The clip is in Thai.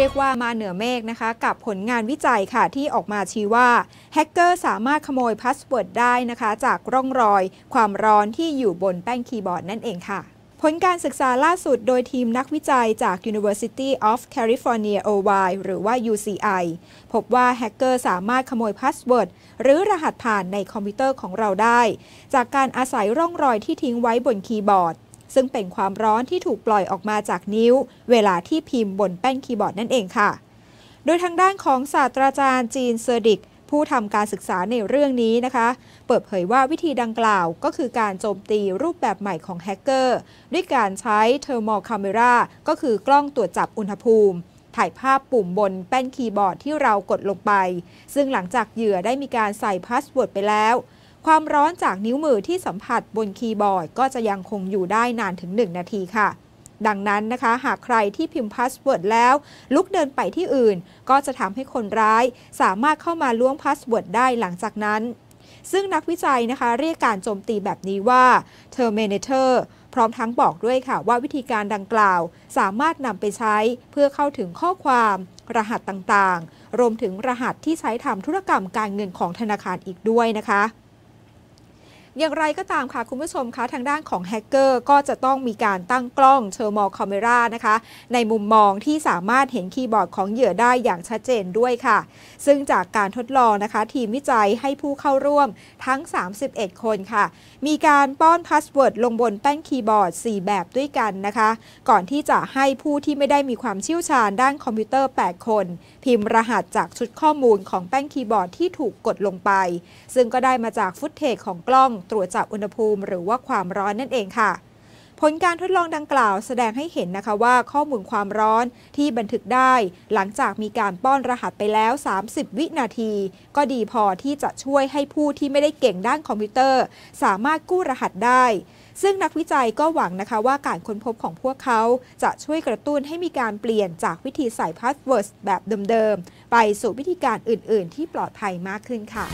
เรียกว่ามาเหนือเมฆนะคะกับผลงานวิจัยค่ะที่ออกมาชี้ว่า แฮกเกอร์สามารถขโมยพาสเวิร์ดได้นะคะ จากร่องรอย ความร้อนที่อยู่บนแป้นคีย์บอร์ดนั่นเองค่ะ ผลการศึกษาล่าสุดโดยทีมนักวิจัยจาก University of California Oy v i หรือว่า UCI พบว่าแฮกเกอร์สามารถขโมยพาสเวิร์ดหรือรหัสผ่านในคอมพิวเตอร์ของเราได้ จากการอาศัยร่องรอยที่ทิ้งไว้บนคีย์บอร์ดซึ่งเป็นความร้อนที่ถูกปล่อยออกมาจากนิ้วเวลาที่พิมพ์บนแป้นคีย์บอร์ดนั่นเองค่ะ โดยทางด้านของศาสตราจารย์จีนเซอร์ดิกผู้ทำการศึกษาในเรื่องนี้นะคะ เปิดเผยว่าวิธีดังกล่าวก็คือการโจมตีรูปแบบใหม่ของแฮกเกอร์ ด้วยการใช้เทอร์โมคาเมราก็คือกล้องตรวจจับอุณหภูมิ ถ่ายภาพปุ่มบนแป้นคีย์บอร์ดที่เรากดลงไป ซึ่งหลังจากเหยื่อได้มีการใส่พาสเวิร์ดไปแล้วความร้อนจากนิ้วมือที่สัมผัสบนคีย์บอร์ดก็จะยังคงอยู่ได้นานถึง 1 นาทีค่ะ ดังนั้นนะคะ หากใครที่พิมพ์พาสเวิร์ดแล้ว ลุกเดินไปที่อื่น ก็จะทำให้คนร้าย สามารถเข้ามาล้วงพาสเวิร์ดได้หลังจากนั้น ซึ่งนักวิจัยนะคะเรียกการโจมตีแบบนี้ว่า Terminator พร้อมทั้งบอกด้วยค่ะว่าวิธีการดังกล่าว สามารถนำไปใช้ เพื่อเข้าถึงข้อความ รหัสต่างๆ รวมถึงรหัสที่ใช้ทำธุรกรรมการเงินของธนาคารอีกด้วยนะคะอย่างไรก็ตามค่ะคุณผู้ชมคะทางด้านของแฮกเกอร์ ก็จะต้องมีการตั้งกล้องเทอร์มอลคอมเมรานะคะในมุมมองที่สามารถเห็นคีย์บอร์ดของเหยื่อได้อย่างชัดเจนด้วยค่ะ ซึ่งจากการทดลองนะคะ ทีมวิจัยให้ผู้เข้าร่วมทั้ง 31 คนค่ะมีการป้อนพาสเวิร์ดลงบนแป้นคีย์บอร์ด 4 แบบด้วยกันนะคะ ก่อนที่จะให้ผู้ที่ไม่ได้มีความเชี่ยวชาญด้านคอมพิวเตอร์ 8 คน พิมพ์รหัสจากชุดข้อมูลของแป้นคีย์บอร์ดที่ถูกกดลงไป ซึ่งก็ได้มาจากฟุตเทจของกล้องตรวจจับอุณหภูมิหรือว่าความร้อนนั่นเองค่ะ ผลการทดลองดังกล่าวแสดงให้เห็นนะคะว่าข้อมูลความร้อนที่บันทึกได้ หลังจากมีการป้อนรหัสไปแล้ว 30 วินาที ก็ดีพอที่จะช่วยให้ผู้ที่ไม่ได้เก่งด้านคอมพิวเตอร์ สามารถกู้รหัสได้ ซึ่งนักวิจัยก็หวังนะคะว่าการค้นพบของพวกเขาจะช่วยกระตุ้นให้มีการเปลี่ยนจากวิธีใส่พาสเวิร์ดแบบเดิมๆไปสู่วิธีการอื่น ๆ ที่ปลอดภัยมากขึ้นค่ะ